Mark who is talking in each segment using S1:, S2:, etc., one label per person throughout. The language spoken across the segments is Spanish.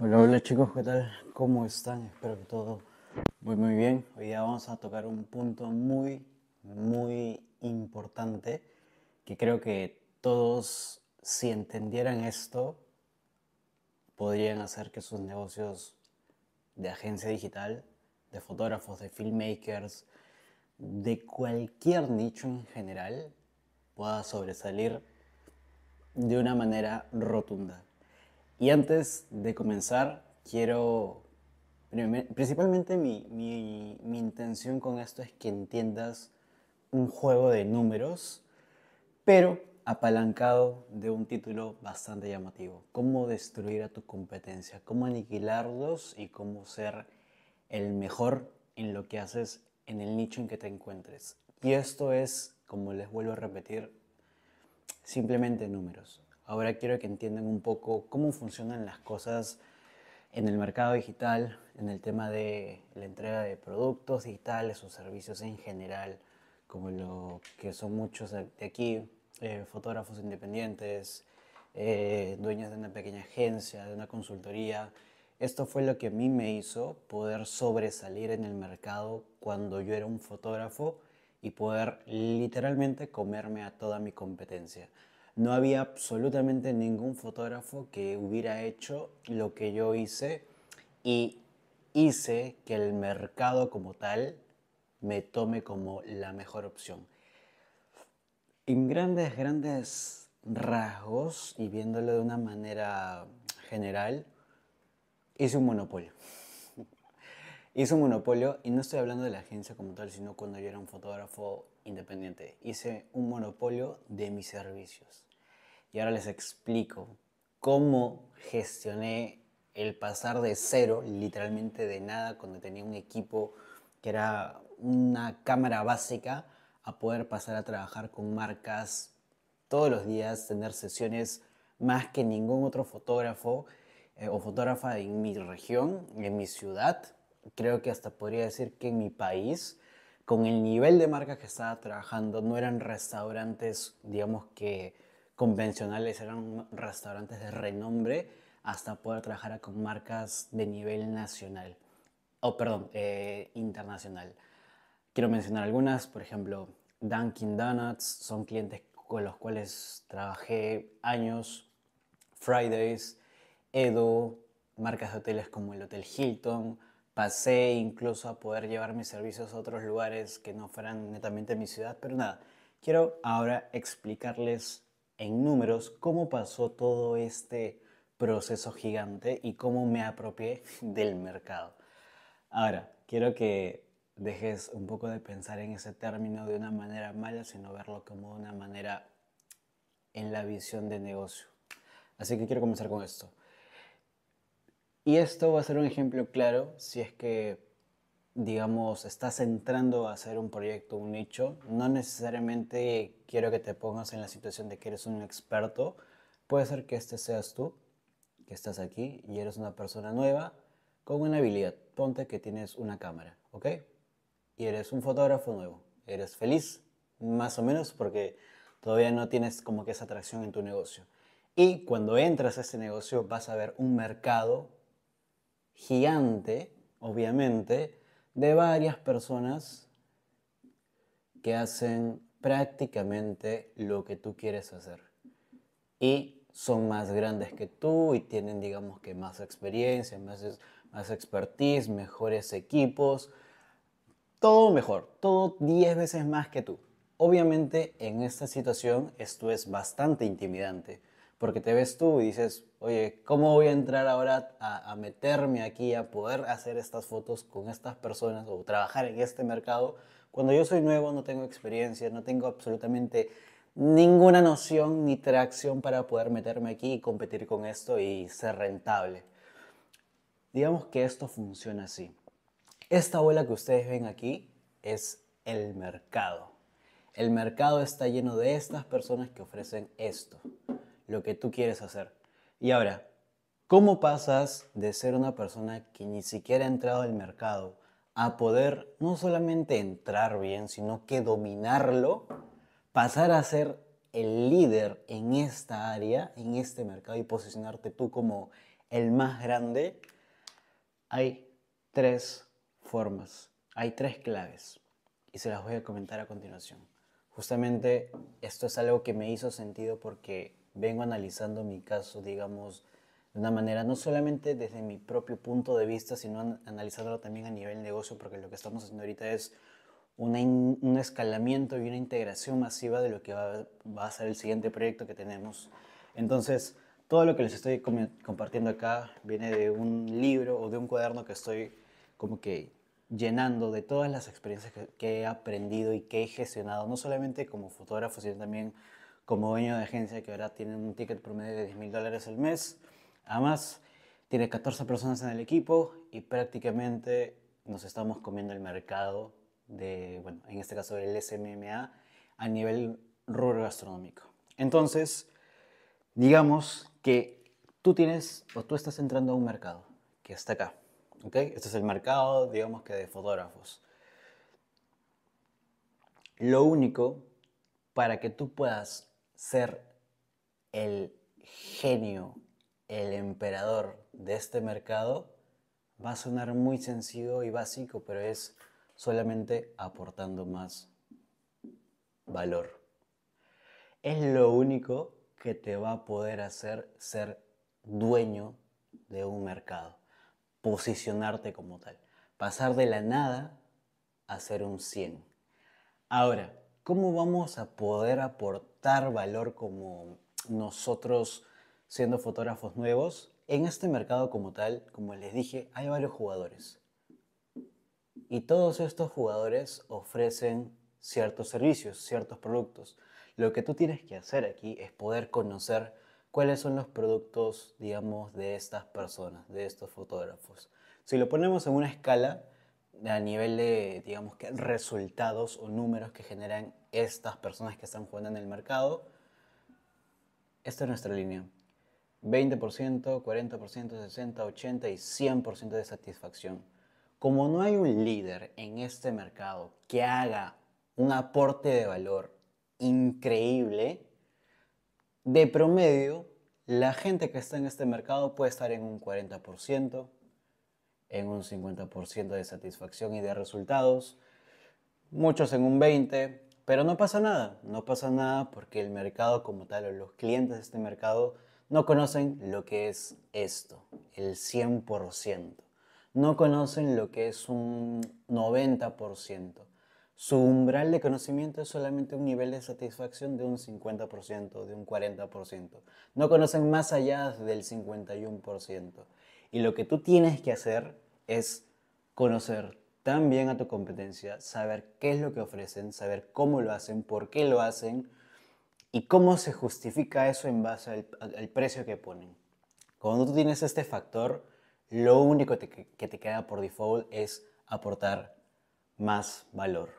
S1: Hola, hola chicos, ¿qué tal? ¿Cómo están? Espero que todo muy muy bien. Hoy día vamos a tocar un punto muy muy importante que creo que todos si entendieran esto podrían hacer que sus negocios de agencia digital, de fotógrafos, de filmmakers, de cualquier nicho en general pueda sobresalir de una manera rotunda. Y antes de comenzar, quiero... Principalmente mi, intención con esto es que entiendas un juego de números, pero apalancado de un título bastante llamativo. Cómo destruir a tu competencia, cómo aniquilarlos y cómo ser el mejor en lo que haces en el nicho en que te encuentres. Y esto es, como les vuelvo a repetir, simplemente números. Ahora quiero que entiendan un poco cómo funcionan las cosas en el mercado digital, en el tema de la entrega de productos digitales o servicios en general, como lo que son muchos de aquí, eh, fotógrafos independientes, eh, dueños de una pequeña agencia, de una consultoría. Esto fue lo que a mí me hizo poder sobresalir en el mercado cuando yo era un fotógrafo y poder literalmente comerme a toda mi competencia no había absolutamente ningún fotógrafo que hubiera hecho lo que yo hice y hice que el mercado como tal me tome como la mejor opción. En grandes, grandes rasgos y viéndolo de una manera general, hice un monopolio. hice un monopolio y no estoy hablando de la agencia como tal, sino cuando yo era un fotógrafo independiente. Hice un monopolio de mis servicios. Y ahora les explico cómo gestioné el pasar de cero, literalmente de nada, cuando tenía un equipo que era una cámara básica, a poder pasar a trabajar con marcas todos los días, tener sesiones más que ningún otro fotógrafo eh, o fotógrafa en mi región, en mi ciudad. Creo que hasta podría decir que en mi país con el nivel de marcas que estaba trabajando, no eran restaurantes, digamos que convencionales, eran restaurantes de renombre, hasta poder trabajar con marcas de nivel nacional, o perdón, eh, internacional. Quiero mencionar algunas, por ejemplo, Dunkin' Donuts, son clientes con los cuales trabajé años, Fridays, Edo, marcas de hoteles como el Hotel Hilton, Pasé incluso a poder llevar mis servicios a otros lugares que no fueran netamente mi ciudad, pero nada, quiero ahora explicarles en números cómo pasó todo este proceso gigante y cómo me apropié del mercado. Ahora, quiero que dejes un poco de pensar en ese término de una manera mala, sino verlo como una manera en la visión de negocio. Así que quiero comenzar con esto. Y esto va a ser un ejemplo claro si es que, digamos, estás entrando a hacer un proyecto, un nicho. No necesariamente quiero que te pongas en la situación de que eres un experto. Puede ser que este seas tú, que estás aquí y eres una persona nueva con una habilidad. Ponte que tienes una cámara, ¿ok? Y eres un fotógrafo nuevo. Eres feliz, más o menos, porque todavía no tienes como que esa atracción en tu negocio. Y cuando entras a ese negocio vas a ver un mercado gigante, obviamente, de varias personas que hacen prácticamente lo que tú quieres hacer. Y son más grandes que tú y tienen, digamos que, más experiencia, más, más expertise, mejores equipos, todo mejor, todo 10 veces más que tú. Obviamente en esta situación esto es bastante intimidante porque te ves tú y dices, oye, ¿cómo voy a entrar ahora a, meterme aquí, a poder hacer estas fotos con estas personas o trabajar en este mercado? Cuando yo soy nuevo, no tengo experiencia, no tengo absolutamente ninguna noción ni tracción para poder meterme aquí y competir con esto y ser rentable. Digamos que esto funciona así. Esta bola que ustedes ven aquí es el mercado. El mercado está lleno de estas personas que ofrecen esto lo que tú quieres hacer. Y ahora, ¿cómo pasas de ser una persona que ni siquiera ha entrado al mercado a poder no solamente entrar bien, sino que dominarlo, pasar a ser el líder en esta área, en este mercado y posicionarte tú como el más grande? Hay tres formas, hay tres claves y se las voy a comentar a continuación. Justamente esto es algo que me hizo sentido porque vengo analizando mi caso, digamos, de una manera no solamente desde mi propio punto de vista, sino analizándolo también a nivel negocio, porque lo que estamos haciendo ahorita es un escalamiento y una integración masiva de lo que va, a ser el siguiente proyecto que tenemos. Entonces, todo lo que les estoy compartiendo acá viene de un libro o de un cuaderno que estoy como que llenando de todas las experiencias que he aprendido y que he gestionado, no solamente como fotógrafo, sino también como dueño de agencia que ahora tiene un ticket promedio de 10 mil dólares al mes. Además, tiene 14 personas en el equipo y prácticamente nos estamos comiendo el mercado de, bueno, en este caso del SMMA a nivel rural gastronómico. Entonces, digamos que tú tienes o tú estás entrando a un mercado que está acá. ¿ok? Este es el mercado, digamos que de fotógrafos. Lo único para que tú puedas ser el genio, el emperador de este mercado, va a sonar muy sencillo y básico, pero es solamente aportando más valor. Es lo único que te va a poder hacer ser dueño de un mercado, posicionarte como tal, pasar de la nada a ser un 100. Ahora, ¿cómo vamos a poder aportar? valor como nosotros siendo fotógrafos nuevos. En este mercado como tal, como les dije, hay varios jugadores. Y todos estos jugadores ofrecen ciertos servicios, ciertos productos. Lo que tú tienes que hacer aquí es poder conocer cuáles son los productos, digamos, de estas personas, de estos fotógrafos. Si lo ponemos en una escala, a nivel de, digamos que, resultados o números que generan estas personas que están jugando en el mercado, esta es nuestra línea. 20%, 40%, 60%, 80% y 100% de satisfacción. Como no hay un líder en este mercado que haga un aporte de valor increíble, de promedio, la gente que está en este mercado puede estar en un 40%, en un 50% de satisfacción y de resultados, muchos en un 20%, pero no pasa nada, no pasa nada porque el mercado como tal o los clientes de este mercado no conocen lo que es esto, el 100%, no conocen lo que es un 90%. Su umbral de conocimiento es solamente un nivel de satisfacción de un 50%, de un 40%. No conocen más allá del 51%. Y lo que tú tienes que hacer es conocer tan bien a tu competencia, saber qué es lo que ofrecen, saber cómo lo hacen, por qué lo hacen y cómo se justifica eso en base al, precio que ponen. Cuando tú tienes este factor, lo único que te queda por default es aportar más valor.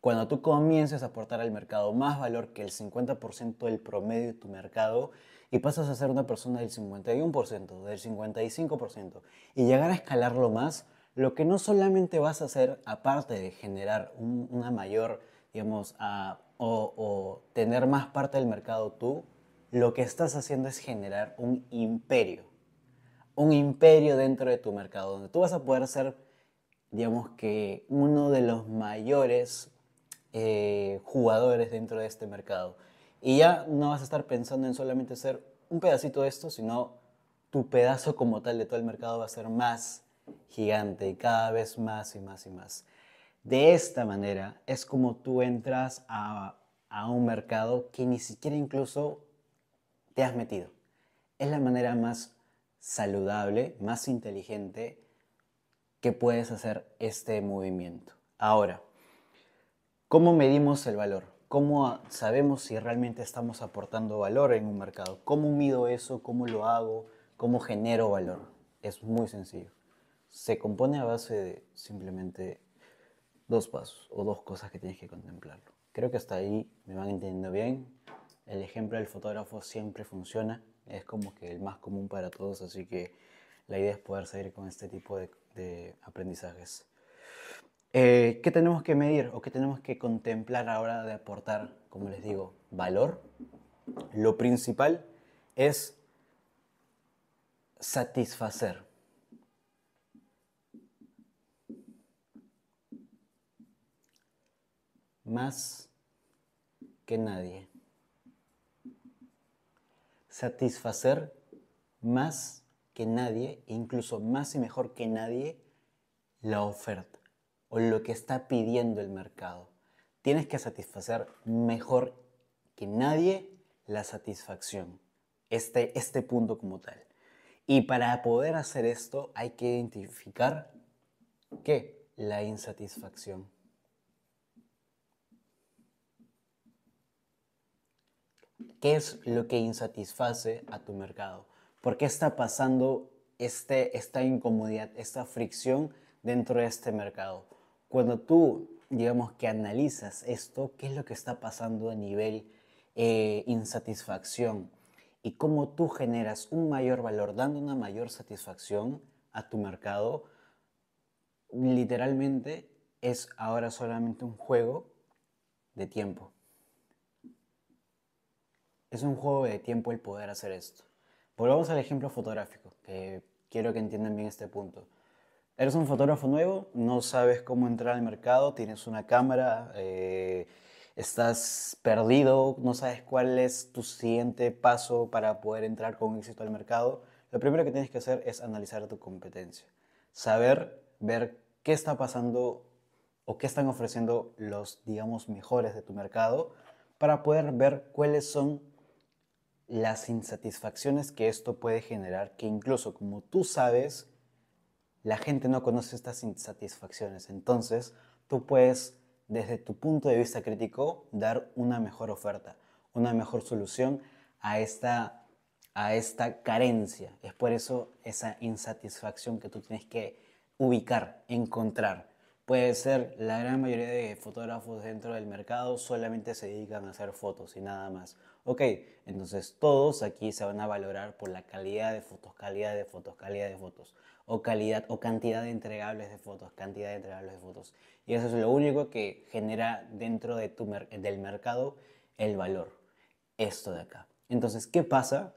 S1: Cuando tú comiences a aportar al mercado más valor que el 50% del promedio de tu mercado, y pasas a ser una persona del 51%, del 55%, y llegar a escalarlo más, lo que no solamente vas a hacer, aparte de generar una mayor, digamos, ah, o, tener más parte del mercado tú, lo que estás haciendo es generar un imperio. Un imperio dentro de tu mercado, donde tú vas a poder ser, digamos que, uno de los mayores eh, jugadores dentro de este mercado. Y ya no vas a estar pensando en solamente ser un pedacito de esto, sino tu pedazo como tal de todo el mercado va a ser más gigante y cada vez más y más y más. De esta manera es como tú entras a, a un mercado que ni siquiera incluso te has metido. Es la manera más saludable, más inteligente que puedes hacer este movimiento. Ahora, ¿cómo medimos el valor? ¿Cómo sabemos si realmente estamos aportando valor en un mercado? ¿Cómo mido eso? ¿Cómo lo hago? ¿Cómo genero valor? Es muy sencillo. Se compone a base de simplemente dos pasos o dos cosas que tienes que contemplarlo. Creo que hasta ahí me van entendiendo bien. El ejemplo del fotógrafo siempre funciona. Es como que el más común para todos, así que la idea es poder seguir con este tipo de, de aprendizajes. Eh, ¿Qué tenemos que medir o qué tenemos que contemplar a la hora de aportar, como les digo, valor? Lo principal es satisfacer. Más que nadie. Satisfacer más que nadie, incluso más y mejor que nadie, la oferta o lo que está pidiendo el mercado. Tienes que satisfacer mejor que nadie la satisfacción, este, este punto como tal. Y para poder hacer esto hay que identificar qué? La insatisfacción. ¿Qué es lo que insatisface a tu mercado? ¿Por qué está pasando este, esta incomodidad, esta fricción dentro de este mercado? Cuando tú, digamos que analizas esto, ¿qué es lo que está pasando a nivel eh, insatisfacción? Y cómo tú generas un mayor valor, dando una mayor satisfacción a tu mercado, literalmente es ahora solamente un juego de tiempo. Es un juego de tiempo el poder hacer esto. Volvamos al ejemplo fotográfico, que quiero que entiendan bien este punto. Eres un fotógrafo nuevo, no sabes cómo entrar al mercado, tienes una cámara, eh, estás perdido, no sabes cuál es tu siguiente paso para poder entrar con éxito al mercado. Lo primero que tienes que hacer es analizar tu competencia, saber, ver qué está pasando o qué están ofreciendo los, digamos, mejores de tu mercado para poder ver cuáles son las insatisfacciones que esto puede generar, que incluso como tú sabes, la gente no conoce estas insatisfacciones. Entonces, tú puedes, desde tu punto de vista crítico, dar una mejor oferta, una mejor solución a esta, carencia. Es por eso esa insatisfacción que tú tienes que ubicar, encontrar. Puede ser, la gran mayoría de fotógrafos dentro del mercado solamente se dedican a hacer fotos y nada más. Ok, entonces todos aquí se van a valorar por la calidad de fotos, calidad de fotos, calidad de fotos o calidad o cantidad de entregables de fotos, cantidad de entregables de fotos. Y eso es lo único que genera dentro del mercado el valor, esto de acá. Entonces, ¿qué pasa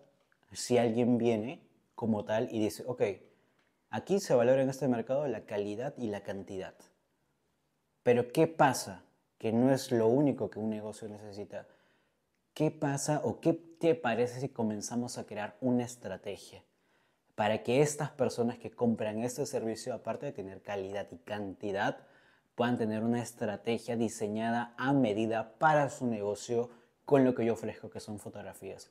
S1: si alguien viene como tal y dice, ok, aquí se valora en este mercado la calidad y la cantidad? Pero ¿qué pasa? Que no es lo único que un negocio necesita. ¿Qué pasa o qué te parece si comenzamos a crear una estrategia? para que estas personas que compran este servicio, aparte de tener calidad y cantidad, puedan tener una estrategia diseñada a medida para su negocio con lo que yo ofrezco, que son fotografías.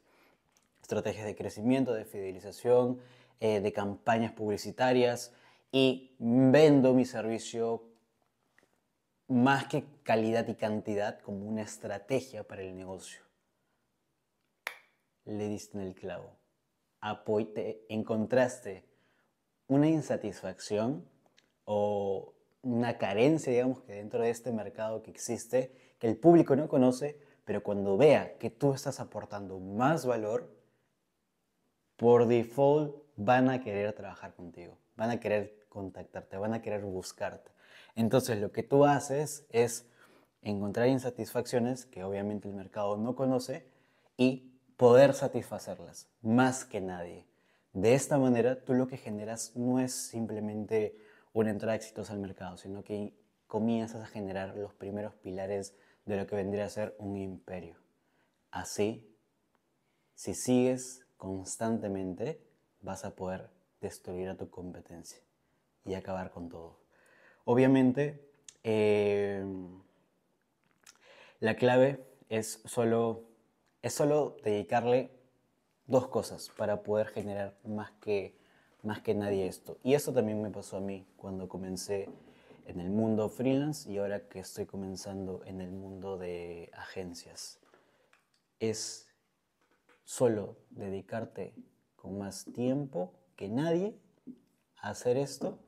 S1: Estrategias de crecimiento, de fidelización, eh, de campañas publicitarias y vendo mi servicio más que calidad y cantidad como una estrategia para el negocio. Le diste en el clavo. Eh, encontraste una insatisfacción o una carencia, digamos, que dentro de este mercado que existe, que el público no conoce, pero cuando vea que tú estás aportando más valor, por default van a querer trabajar contigo, van a querer contactarte, van a querer buscarte. Entonces lo que tú haces es encontrar insatisfacciones que obviamente el mercado no conoce y poder satisfacerlas, más que nadie. De esta manera, tú lo que generas no es simplemente una entrada exitosa al mercado, sino que comienzas a generar los primeros pilares de lo que vendría a ser un imperio. Así, si sigues constantemente, vas a poder destruir a tu competencia y acabar con todo. Obviamente, eh, la clave es solo es solo dedicarle dos cosas para poder generar más que, más que nadie esto. Y eso también me pasó a mí cuando comencé en el mundo freelance y ahora que estoy comenzando en el mundo de agencias. Es solo dedicarte con más tiempo que nadie a hacer esto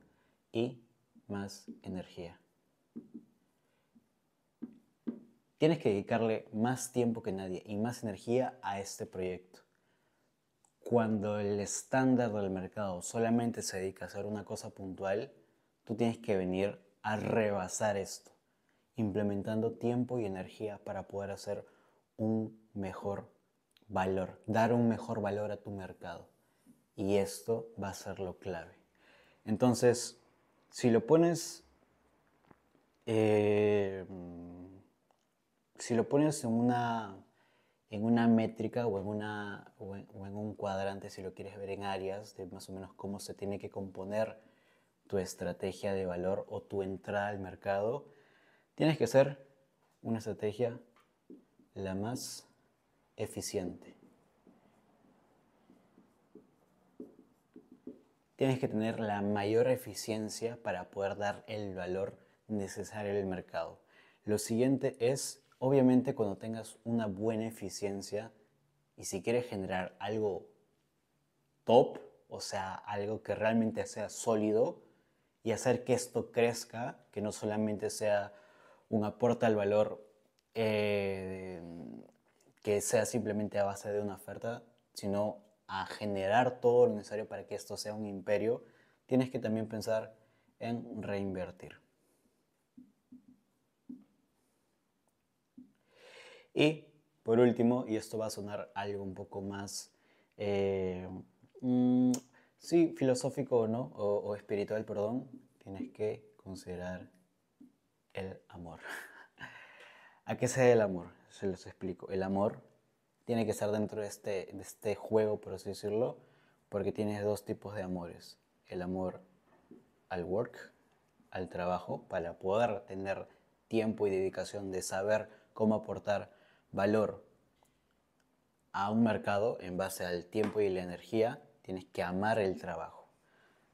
S1: y más energía. Tienes que dedicarle más tiempo que nadie y más energía a este proyecto. Cuando el estándar del mercado solamente se dedica a hacer una cosa puntual, tú tienes que venir a rebasar esto, implementando tiempo y energía para poder hacer un mejor valor, dar un mejor valor a tu mercado. Y esto va a ser lo clave. Entonces, si lo pones... Eh, si lo pones en una, en una métrica o en, una, o en, un cuadrante, si lo quieres ver en áreas, de más o menos cómo se tiene que componer tu estrategia de valor o tu entrada al mercado, tienes que hacer una estrategia la más eficiente. Tienes que tener la mayor eficiencia para poder dar el valor necesario al mercado. Lo siguiente es Obviamente cuando tengas una buena eficiencia y si quieres generar algo top, o sea, algo que realmente sea sólido y hacer que esto crezca, que no solamente sea un aporte al valor eh, que sea simplemente a base de una oferta, sino a generar todo lo necesario para que esto sea un imperio, tienes que también pensar en reinvertir. Y por último, y esto va a sonar algo un poco más, eh, mm, sí, filosófico o no, o, espiritual, perdón, tienes que considerar el amor. ¿A qué se debe el amor? Se los explico. El amor tiene que estar dentro de este, de este juego, por así decirlo, porque tienes dos tipos de amores. El amor al work, al trabajo, para poder tener tiempo y dedicación de saber cómo aportar valor a un mercado en base al tiempo y la energía, tienes que amar el trabajo.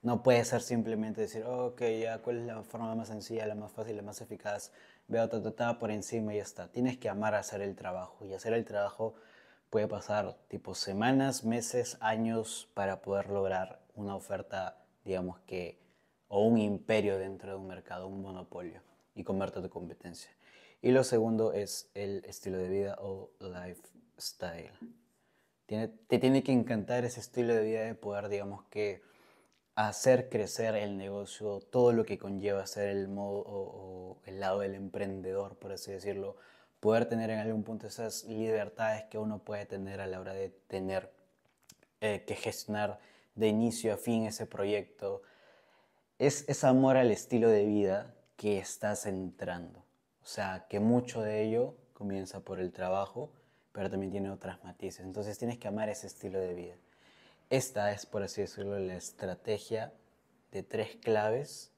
S1: No puede ser simplemente decir, ok, ya, ¿cuál es la forma más sencilla, la más fácil, la más eficaz? Veo ta, ta, por encima y ya está. Tienes que amar hacer el trabajo. Y hacer el trabajo puede pasar tipo semanas, meses, años para poder lograr una oferta, digamos que, o un imperio dentro de un mercado, un monopolio y convertirte en tu competencia. Y lo segundo es el estilo de vida o lifestyle. Tiene, te tiene que encantar ese estilo de vida de poder, digamos que, hacer crecer el negocio, todo lo que conlleva ser el modo o, el lado del emprendedor, por así decirlo. Poder tener en algún punto esas libertades que uno puede tener a la hora de tener eh, que gestionar de inicio a fin ese proyecto. Es, es amor al estilo de vida que estás entrando. O sea, que mucho de ello comienza por el trabajo, pero también tiene otras matices. Entonces tienes que amar ese estilo de vida. Esta es, por así decirlo, la estrategia de tres claves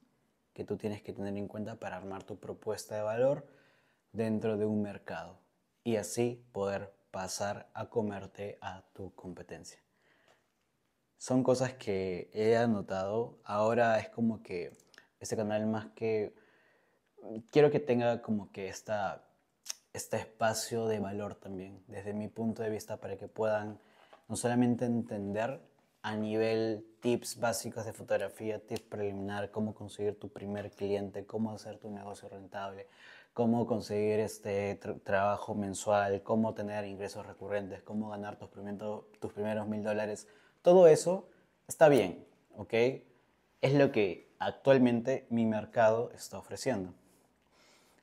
S1: que tú tienes que tener en cuenta para armar tu propuesta de valor dentro de un mercado y así poder pasar a comerte a tu competencia. Son cosas que he anotado. Ahora es como que este canal más que quiero que tenga como que esta, este espacio de valor también, desde mi punto de vista, para que puedan no solamente entender a nivel tips básicos de fotografía, tips preliminar, cómo conseguir tu primer cliente, cómo hacer tu negocio rentable, cómo conseguir este trabajo mensual, cómo tener ingresos recurrentes, cómo ganar tus, tus primeros mil dólares. Todo eso está bien, ¿ok? Es lo que actualmente mi mercado está ofreciendo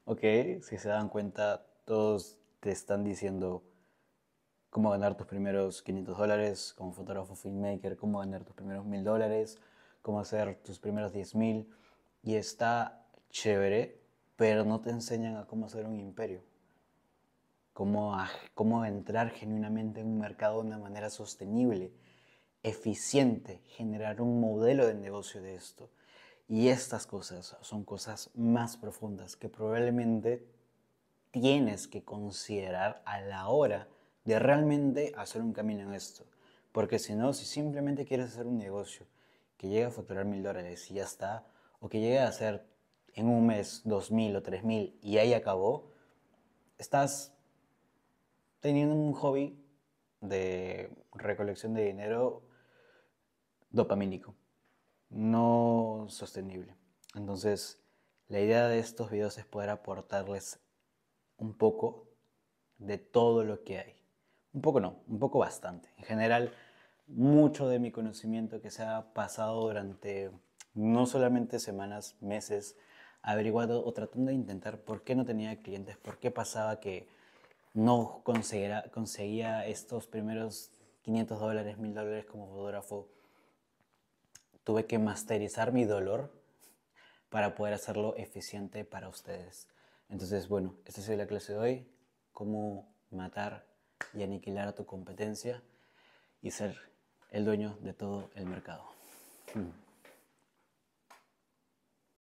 S1: ok, si se dan cuenta, todos te están diciendo cómo ganar tus primeros 500 dólares como fotógrafo filmmaker, cómo ganar tus primeros 1000 dólares, cómo hacer tus primeros 10.000 y está chévere, pero no te enseñan a cómo hacer un imperio, cómo, cómo entrar genuinamente en un mercado de una manera sostenible, eficiente, generar un modelo de negocio de esto. Y estas cosas son cosas más profundas que probablemente tienes que considerar a la hora de realmente hacer un camino en esto. Porque si no, si simplemente quieres hacer un negocio que llegue a facturar mil dólares y ya está, o que llegue a hacer en un mes dos mil o tres mil y ahí acabó, estás teniendo un hobby de recolección de dinero dopamínico no sostenible. Entonces, la idea de estos videos es poder aportarles un poco de todo lo que hay. Un poco no, un poco bastante. En general, mucho de mi conocimiento que se ha pasado durante no solamente semanas, meses, averiguando o tratando de intentar por qué no tenía clientes, por qué pasaba que no conseguía estos primeros 500 dólares, 1000 dólares como fotógrafo tuve que masterizar mi dolor para poder hacerlo eficiente para ustedes. Entonces, bueno, esta es la clase de hoy, cómo matar y aniquilar a tu competencia y ser el dueño de todo el mercado. Mm.